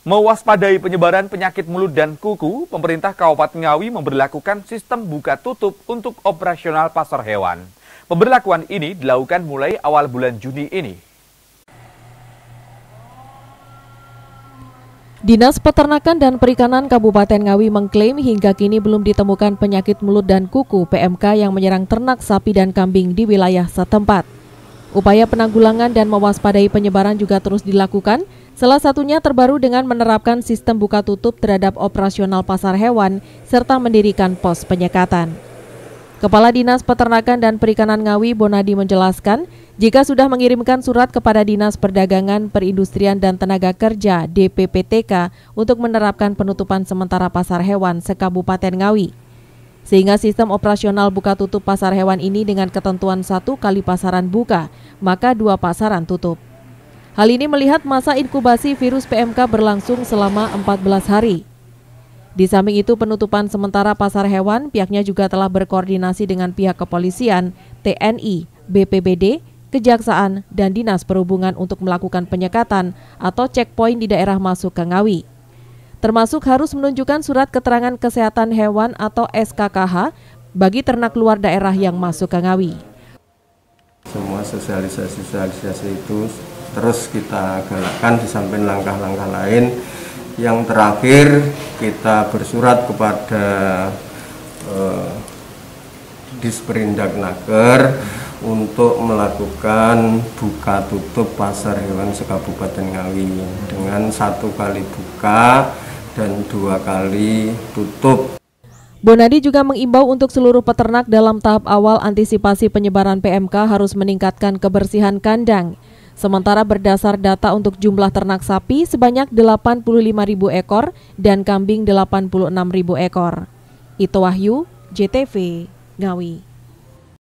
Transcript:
Mewaspadai penyebaran penyakit mulut dan kuku, pemerintah Kabupaten Ngawi memberlakukan sistem buka tutup untuk operasional pasar hewan. Pemberlakuan ini dilakukan mulai awal bulan Juni ini. Dinas Peternakan dan Perikanan Kabupaten Ngawi mengklaim hingga kini belum ditemukan penyakit mulut dan kuku PMK yang menyerang ternak sapi dan kambing di wilayah setempat. Upaya penanggulangan dan mewaspadai penyebaran juga terus dilakukan, salah satunya terbaru dengan menerapkan sistem buka tutup terhadap operasional pasar hewan serta mendirikan pos penyekatan. Kepala Dinas Peternakan dan Perikanan Ngawi Bonadi menjelaskan, jika sudah mengirimkan surat kepada Dinas Perdagangan, Perindustrian dan Tenaga Kerja DPPTK untuk menerapkan penutupan sementara pasar hewan sekabupaten Ngawi. Sehingga sistem operasional buka tutup pasar hewan ini dengan ketentuan satu kali pasaran buka, maka dua pasaran tutup. Hal ini melihat masa inkubasi virus PMK berlangsung selama 14 hari. Di samping itu penutupan sementara pasar hewan, pihaknya juga telah berkoordinasi dengan pihak kepolisian, TNI, BPBD, Kejaksaan, dan Dinas Perhubungan untuk melakukan penyekatan atau checkpoint di daerah masuk ke Ngawi termasuk harus menunjukkan surat keterangan kesehatan hewan atau SKKH bagi ternak luar daerah yang masuk ke Ngawi. Semua sosialisasi-sosialisasi itu terus kita galakkan di samping langkah-langkah lain. Yang terakhir kita bersurat kepada eh, Disperindak Naker untuk melakukan buka tutup pasar hewan sekabupaten Ngawi dengan satu kali buka dan dua kali tutup. Bonadi juga mengimbau untuk seluruh peternak dalam tahap awal antisipasi penyebaran PMK harus meningkatkan kebersihan kandang. Sementara berdasar data untuk jumlah ternak sapi sebanyak 85.000 ekor dan kambing 86.000 ekor. Ito Wahyu, JTV, Ngawi.